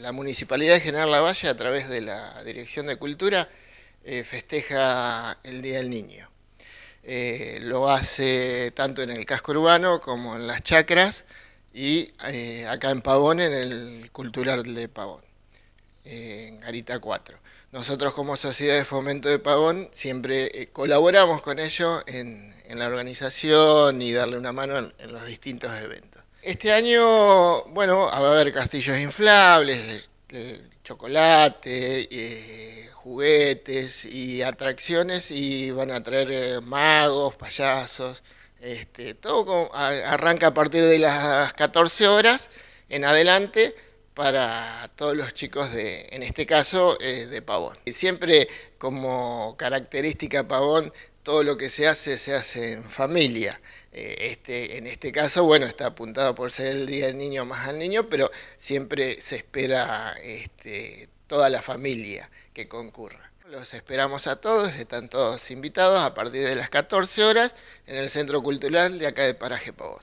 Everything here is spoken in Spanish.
La Municipalidad de General Lavalle, a través de la Dirección de Cultura, eh, festeja el Día del Niño. Eh, lo hace tanto en el casco urbano como en las chacras y eh, acá en Pavón, en el Cultural de Pavón, en Garita 4. Nosotros como Sociedad de Fomento de Pavón siempre colaboramos con ellos en, la organización y darle una mano en los distintos eventos. Este año, bueno, va a haber castillos inflables, chocolate, eh, juguetes y atracciones y van a traer eh, magos, payasos. Este, todo arranca a partir de las 14 horas en adelante para todos los chicos de, en este caso, eh, de Pavón. Y siempre como característica Pavón, todo lo que se hace se hace en familia. Eh, este, en este caso, bueno, está apuntado por ser el Día del Niño más al niño, pero siempre se espera este, toda la familia que concurra. Los esperamos a todos, están todos invitados a partir de las 14 horas en el Centro Cultural de acá de Paraje Pavón.